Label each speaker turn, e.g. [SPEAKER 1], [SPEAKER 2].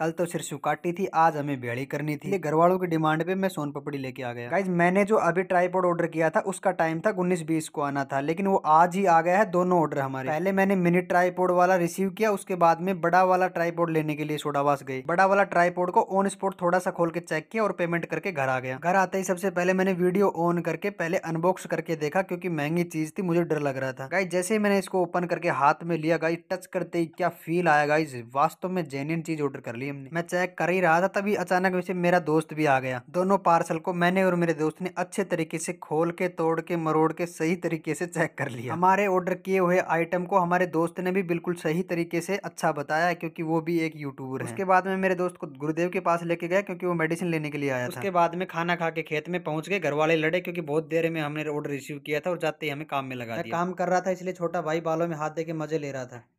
[SPEAKER 1] कल तो सिर सुकाटी थी आज हमें भेड़ी करनी थी घर वालों की डिमांड पे मैं सोन पपड़ी लेके आ गया गाइज मैंने जो अभी ट्राईपोर्ड ऑर्डर किया था उसका टाइम था उन्नीस बीस को आना था लेकिन वो आज ही आ गया है दोनों ऑर्डर हमारे पहले मैंने मिनी ट्राईपोर्ड वाला रिसीव किया उसके बाद में बड़ा वाला ट्राईपोर्ड लेने के लिए सोडावास गई बड़ा वाला ट्राईपोर्ड को ऑन स्पॉट थोड़ा सा खोल के चेक किया और पेमेंट करके घर आ गया घर आते ही सबसे पहले मैंने वीडियो ऑन करके पहले अनबॉक्स करके देखा क्योंकि महंगी चीज थी मुझे डर लग रहा था गाइज जैसे ही मैंने इसको ओपन करके हाथ में लिया गाइज टच करते ही क्या फील आया गाइज वास्तव में जेन्यन चीज ऑर्डर कर ली मरियम ने मैं चेक कर ही रहा था तभी अचानक वैसे मेरा दोस्त भी आ गया दोनों पार्सल को मैंने और मेरे दोस्त ने अच्छे तरीके से खोल के तोड़ के मरोड़ के सही तरीके से चेक कर लिया हमारे ऑर्डर किए हुए आइटम को हमारे दोस्त ने भी बिल्कुल सही तरीके से अच्छा बताया क्योंकि वो भी एक यूट्यूबर है उसके बाद में मेरे दोस्त को गुरुदेव के पास लेके गया क्योंकि वो मेडिसिन लेने के लिए आया उसके बाद में खाना खा के खेत में पहुंच गए घर वाले लड़े क्योंकि बहुत देर में हमने ऑर्डर रिसीव किया था और जाते ही हमें काम में लगा काम कर रहा था इसलिए छोटा भाई बालों में हाथ दे के मजे ले रहा था